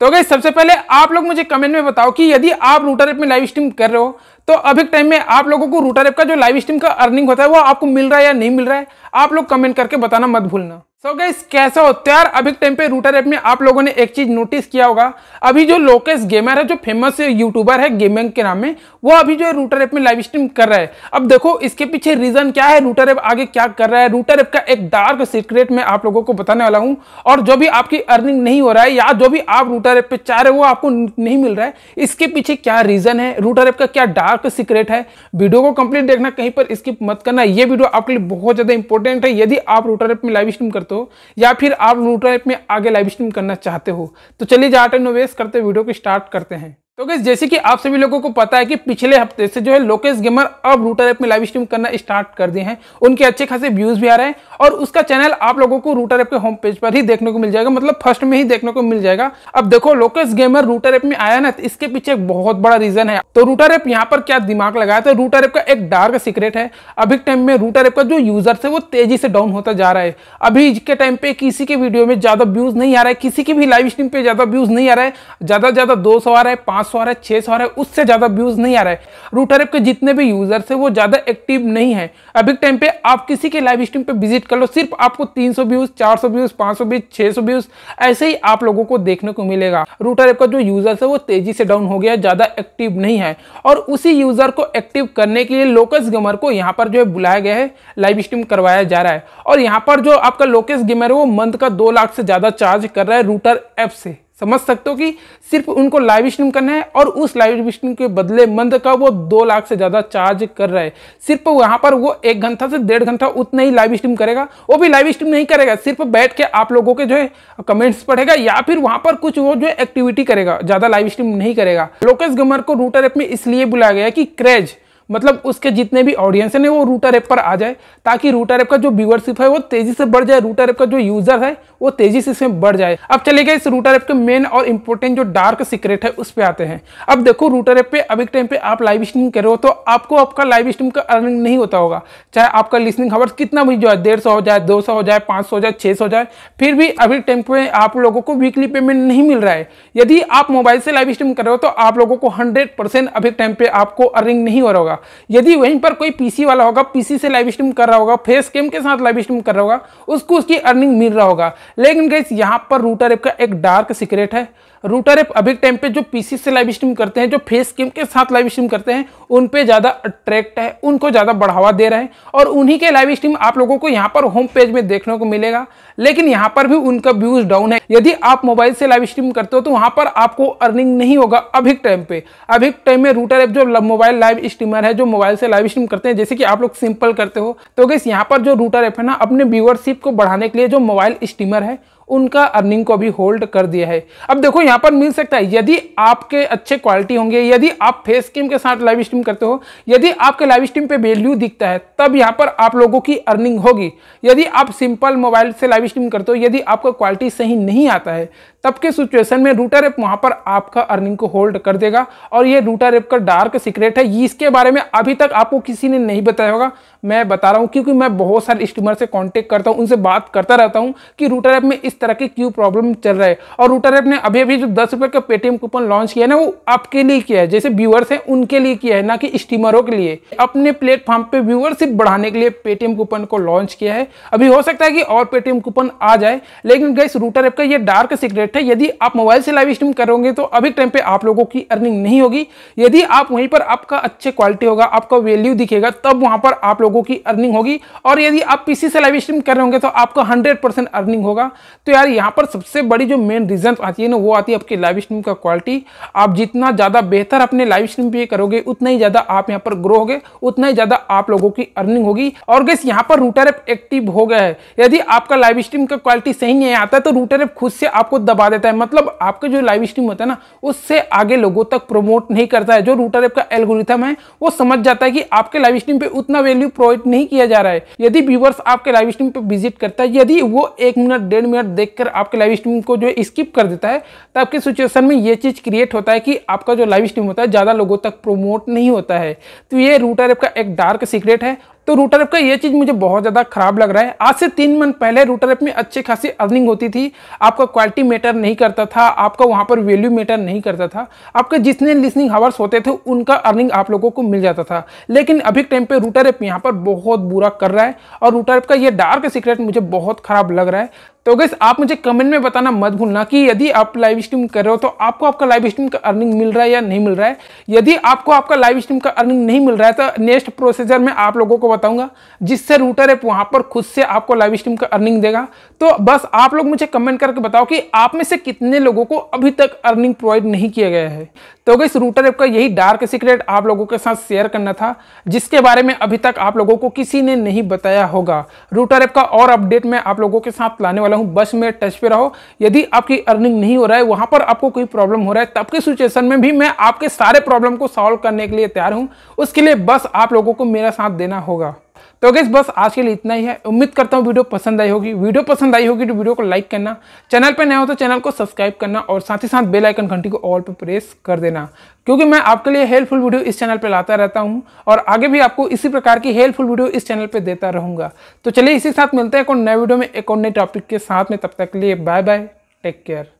तो गई सबसे पहले आप लोग मुझे कमेंट में बताओ कि यदि आप रूटर ऐप में लाइव स्ट्रीम कर रहे हो तो अभी टाइम में आप लोगों को रूटर ऐप का जो लाइव स्ट्रीम का अर्निंग होता है वो आपको मिल रहा है या नहीं मिल रहा है आप लोग कमेंट करके बताना मत भूलना सो so गई कैसा होते यार अभी टाइम पे रूटर ऐप में आप लोगों ने एक चीज नोटिस किया होगा अभी जो लोकेश गेमर है जो फेमस यूट्यूबर है गेमिंग के नाम में वो अभी जो है रूटर ऐप में लाइव स्ट्रीम कर रहा है अब देखो इसके पीछे रीजन क्या है रूटर ऐप आगे क्या कर रहा है रूटर ऐप का एक डार्क सीक्रेट मैं आप लोगों को बताने वाला हूँ और जो भी आपकी अर्निंग नहीं हो रहा है या जो भी आप रूटर ऐप पे चाह रहे हो वो आपको नहीं मिल रहा है इसके पीछे क्या रीजन है रूटर ऐप का क्या डार्क सीक्रेट है वीडियो को कंप्लीट देखना कहीं पर स्किप मत करना ये वीडियो आपके लिए बहुत ज्यादा इंपॉर्टेंट है यदि आप रूटर ऐप में लाइव स्ट्रीम करते हो तो, या फिर आप रूटर ऐप में आगे लाइव स्ट्रीम करना चाहते हो तो चलिए ज़्यादा टाइम वेस्ट करते वीडियो को स्टार्ट करते हैं तो गैस जैसे कि आप सभी लोगों को पता है कि पिछले हफ्ते से जो है लोकेश गेमर अब रूटर ऐप में लाइव स्ट्रीम करना स्टार्ट कर दिए हैं उनके अच्छे खासे व्यूज भी आ रहे हैं और उसका चैनल आप लोगों को रूटर ऐप के होम पेज पर ही देखने को मिल जाएगा मतलब फर्स्ट में ही देखने को मिल जाएगा अब देखो लोकेश गेमर रूटर ऐप में आया ना तो इसके पीछे एक बहुत बड़ा रीजन है तो रूटर ऐप यहाँ पर क्या दिमाग लगाया था रूटर ऐप का एक डार्क सीक्रेट है अभी टाइम में रूटर ऐप का जो यूजर है वो तेजी से डाउन होता जा रहा है अभी के टाइम पे किसी के वीडियो में ज्यादा व्यूज नहीं आ रहा है किसी की भी लाइव स्ट्रीम पे ज्यादा व्यूज नहीं आ रहा है ज्यादा ज्यादा दो आ रहा है पांच सौ आ रहा है छः सौ आ रहा है उससे ज़्यादा व्यूज़ नहीं आ रहा है रूटर ऐप के जितने भी यूज़र्स हैं वो ज़्यादा एक्टिव नहीं है अभी टाइम पे आप किसी के लाइव स्ट्रीम पे विजिट कर लो सिर्फ आपको 300 व्यूज़ 400 व्यूज़ 500 व्यूज़ 600 व्यूज़ ऐसे ही आप लोगों को देखने को मिलेगा रूटर ऐप का जो यूज़र्स है वो तेज़ी से डाउन हो गया ज़्यादा एक्टिव नहीं है और उसी यूज़र को एक्टिव करने के लिए लोकस गेमर को यहाँ पर जो है बुलाया गया है लाइव स्ट्रीम करवाया जा रहा है और यहाँ पर जो आपका लोकस गेमर है वो मंथ का दो लाख से ज़्यादा चार्ज कर रहा है रूटर ऐप से समझ सकते हो कि सिर्फ उनको लाइव स्ट्रीम करना है और उस लाइव स्ट्रीम के बदले मंद का वो दो लाख से ज़्यादा चार्ज कर रहा है सिर्फ वहाँ पर वो एक घंटा से डेढ़ घंटा उतना ही लाइव स्ट्रीम करेगा वो भी लाइव स्ट्रीम नहीं करेगा सिर्फ बैठ के आप लोगों के जो है कमेंट्स पढ़ेगा या फिर वहाँ पर कुछ वो जो एक्टिविटी करेगा ज़्यादा लाइव स्ट्रीम नहीं करेगा लोकेश गमर को रूटर ऐप में इसलिए बुलाया गया कि क्रेज़ मतलब उसके जितने भी ऑडियंस हैं वो रूटर ऐप पर आ जाए ताकि रूटर ऐप का जो व्यूअरशिप है वो तेजी से बढ़ जाए रूटर ऐप का जो यूजर है वो तेजी से इसमें बढ़ जाए अब चले गए इस रूटर ऐप के मेन और इंपॉर्टेंट जो डार्क सीक्रेट है उस पर आते हैं अब देखो रूटर ऐप पे अभी टाइम पे आप लाइव स्ट्रीम कर रहे हो तो आपको आपका लाइव स्ट्रीम का अर्निंग नहीं होता होगा चाहे आपका लिसनिंग हवर्स कितना भी जो है डेढ़ हो जाए दो हो जाए पाँच हो जाए छः हो जाए फिर भी अभी टाइम पे आप लोगों को वीकली पेमेंट नहीं मिल रहा है यदि आप मोबाइल से लाइव स्ट्रीम कर रहे हो तो आप लोगों को हंड्रेड परसेंट अभी टाइम पे आपको अर्निंग नहीं हो रहा होगा यदि वहीं पर कोई पीसी वाला होगा पीसी से लाइव स्ट्रीम कर रहा होगा फेस कैम के साथ लाइव स्ट्रीम कर रहा होगा उसको उसकी अर्निंग मिल रहा होगा लेकिन गैस यहाँ पर रूटर एप का एक डार्क सीक्रेट है रूटर एप अभी टाइम पे जो पीसी से लाइव स्ट्रीम करते हैं जो फेस स्कीम के साथ लाइव स्ट्रीम करते हैं उन पे ज़्यादा अट्रैक्ट है उनको ज़्यादा बढ़ावा दे रहे हैं और उन्हीं के लाइव स्ट्रीम आप लोगों को यहाँ पर होम पेज में देखने को मिलेगा लेकिन यहाँ पर भी उनका व्यूज डाउन है यदि आप मोबाइल से लाइव स्ट्रीम करते हो तो वहाँ पर आपको अर्निंग नहीं होगा अभी टाइम पे अभी टाइम में रूटर ऐप जो मोबाइल लाइव स्ट्रीमर है जो मोबाइल से लाइव स्ट्रीम करते हैं जैसे कि आप लोग सिंपल करते हो तो गैस यहाँ पर जो रूटर ऐप है ना अपने व्यूअरशिप को बढ़ाने के लिए जो मोबाइल स्ट्रीमर है उनका अर्निंग को भी होल्ड कर दिया है अब देखो यहाँ पर मिल सकता है यदि आपके अच्छे क्वालिटी होंगे यदि आप फेस क्रीम के साथ लाइव स्ट्रीम करते हो यदि आपके लाइव स्ट्रीम पे वैल्यू दिखता है तब यहाँ पर आप लोगों की अर्निंग होगी यदि आप सिंपल मोबाइल से लाइव स्ट्रीम करते हो यदि आपका क्वालिटी सही नहीं आता है तब के सिचुएशन में रूटर एप वहां पर आपका अर्निंग को होल्ड कर देगा और ये रूटर एप का डार्क सीक्रेट है इसके बारे में अभी तक आपको किसी ने नहीं बताया होगा मैं बता रहा हूँ क्योंकि मैं बहुत सारे स्टीमर से कॉन्टेक्ट करता हूँ उनसे बात करता रहता हूँ कि रूटर ऐप में इस तरह की क्यों प्रॉब्लम चल रहा है और रूटर ऐप ने अभी अभी जो दस रुपये का पेटीएम कूपन लॉन्च किया है ना वो आपके लिए किया है जैसे व्यूअर्स हैं उनके लिए किया है ना कि स्टीमरों के लिए अपने प्लेटफॉर्म पर व्यूअरशिप बढ़ाने के लिए पेटीएम कूपन को लॉन्च किया है अभी हो सकता है कि और पेटीएम कूपन आ जाए लेकिन गैस रूटर ऐप का ये डार्क सीक्रेट करेक्ट है यदि आप मोबाइल से लाइव स्ट्रीम करोगे तो अभी टाइम पे आप लोगों की अर्निंग नहीं होगी यदि आप वहीं पर आपका अच्छे क्वालिटी होगा आपका वैल्यू दिखेगा तब वहां पर आप लोगों की अर्निंग होगी और यदि आप पीसी से लाइव स्ट्रीम कर रहे तो आपका हंड्रेड अर्निंग होगा तो यार यहाँ पर सबसे बड़ी जो मेन रीजन आती है ना वो आती है आपकी लाइव स्ट्रीम का क्वालिटी आप जितना ज़्यादा बेहतर अपने लाइव स्ट्रीम पे करोगे उतना ही ज़्यादा आप यहाँ पर ग्रो हो उतना ही ज़्यादा आप लोगों की अर्निंग होगी और गैस यहाँ पर रूटर एप एक्टिव हो गया है यदि आपका लाइव स्ट्रीम का क्वालिटी सही नहीं आता तो रूटर एप खुद से आपको दबा दबा देता है मतलब आपके जो लाइव स्ट्रीम होता है ना उससे आगे लोगों तक प्रमोट नहीं करता है जो रूटर एप का एल्गोरिथम है वो समझ जाता है कि आपके लाइव स्ट्रीम पे उतना वैल्यू प्रोवाइड नहीं किया जा रहा है यदि व्यूवर्स आपके लाइव स्ट्रीम पे विजिट करता है यदि वो एक मिनट डेढ़ मिनट देख आपके लाइव स्ट्रीम को जो है स्किप कर देता है तो आपके सिचुएशन में ये चीज़ क्रिएट होता है कि आपका जो लाइव स्ट्रीम होता है ज़्यादा लोगों तक प्रोमोट नहीं होता है तो ये रूटर एप का एक डार्क सीक्रेट है तो रूटर ऐप का ये चीज़ मुझे बहुत ज़्यादा खराब लग रहा है आज से तीन मंथ पहले रूटर ऐप में अच्छी खासी अर्निंग होती थी आपका क्वालिटी मैटर नहीं करता था आपका वहाँ पर वैल्यू मैटर नहीं करता था आपके जितने लिसनिंग हावर्स होते थे उनका अर्निंग आप लोगों को मिल जाता था लेकिन अभी टाइम पर रूटर ऐप यहाँ पर बहुत बुरा कर रहा है और रूटर ऐप का ये डार्क सीक्रेट मुझे बहुत खराब लग रहा है तो अगर आप मुझे कमेंट में बताना मत भूलना कि यदि आप लाइव स्ट्रीम कर रहे हो तो आपको आपका लाइव स्ट्रीम का अर्निंग मिल रहा है या नहीं मिल रहा है यदि आपको आपका लाइव स्ट्रीम का अर्निंग नहीं मिल रहा है तो नेक्स्ट प्रोसीजर में आप लोगों को बताऊंगा जिससे रूटर ऐप वहां पर खुद से आपको लाइव स्ट्रीम का अर्निंग देगा तो बस आप लोग मुझे कमेंट करके बताओ कि आप में से कितने लोगों को अभी तक अर्निंग प्रोवाइड नहीं किया गया है तो गई रूटर ऐप का यही डार्क सीक्रेट आप लोगों के साथ शेयर करना था जिसके बारे में अभी तक आप लोगों को किसी ने नहीं बताया होगा रूटर ऐप का और अपडेट मैं आप लोगों के साथ लाने वाला हूँ बस में टच पे रहो यदि आपकी अर्निंग नहीं हो रहा है वहाँ पर आपको कोई प्रॉब्लम हो रहा है तब के सिचुएशन में भी मैं आपके सारे प्रॉब्लम को सॉल्व करने के लिए तैयार हूँ उसके लिए बस आप लोगों को मेरा साथ देना होगा तो गैस बस आज के लिए इतना ही है उम्मीद करता हूँ वीडियो पसंद आई होगी वीडियो पसंद आई होगी तो वीडियो को लाइक करना चैनल पर नया हो तो चैनल को सब्सक्राइब करना और साथ ही साथ बेल आइकन घंटी को ऑल पर प्रेस कर देना क्योंकि मैं आपके लिए हेल्पफुल वीडियो इस चैनल पर लाता रहता हूँ और आगे भी आपको इसी प्रकार की हेल्पफुल वीडियो इस चैनल पर देता रहूँगा तो चलिए इसी साथ मिलते हैं एक और नए वीडियो में एक और नए टॉपिक के साथ में तब तक के लिए बाय बाय टेक केयर